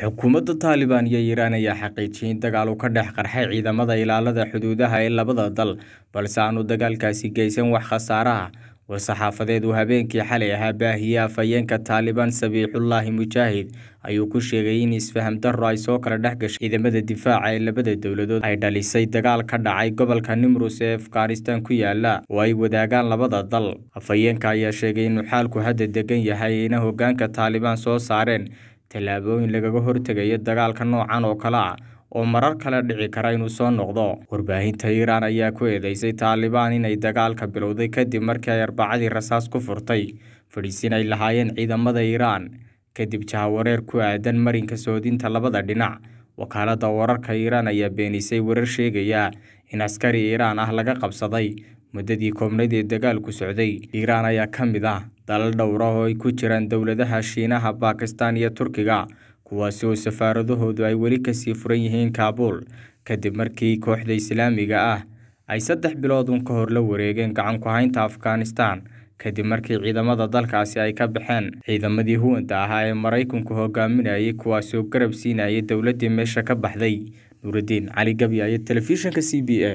xukuumadda taalibaan iyo iiraan ayaa xaqiijiyey in dagaal uu ka dhex qarxay ciidamada ilaalada xuduudaha ee labada dal balse aanu dagaalkaasi geysan wax khasaaraha war-saxaafadeed uu habeenkii xalay ahaa baahiyey afhayeenka taalibaan sabiixullaahi mujaahid ayuu ku sheegay in isfaham darro ay soo kala dhex gashay ciidamada difaaca ee labada dowladood ay dhalisay dagaal ka dhacay gobolka nimrus ee afghanistan ku yaalla oo ay wadaagaan labada dal afhayeenka ayaa sheegay inuu xaalku hadda degan yahay ayna hoggaanka taalibaan soo saareen tallaabooyin lagaga hortegayo dagaalka noocan oo kale ah oo marar kale dhici kara inuu soo noqdo warbaahinta iiraan ayaa ku eedeysay taalibaan inay dagaalka bilowday kadib markii ay arbacadii rasaas ku furtay fadhiisin ay lahaayeen ciidamada iiraan kadib jahawareer ku aadan marinka soodinta labada dhinac wakaaladda wararka iiraan ayaa beenisay warar sheegaya in askari iiraan ah laga qabsaday muddadii koobnayd ee dagaalku socday iiraan ayaa ka mid ah dalal dhowra ah oo ay ku jiraan dowladaha shiinaha baakistan iyo turkiga kuwaasi oo safaaradahoodu ay weli kasii furan yihiin kaabuul kadib markii kooxda islaamiga ah ay saddex bilood un ka hor la wareegeen gacan ku haynta afghanistan kadib markii ciidamada dalkaasi ay ka baxeen ciidamadii huwanta ahaa ee maraykanku hogaaminayay kuwaas oo garab siinayay dowladdii meesha ka baxday nuuridiin cali gabya iyo telefishinka c b a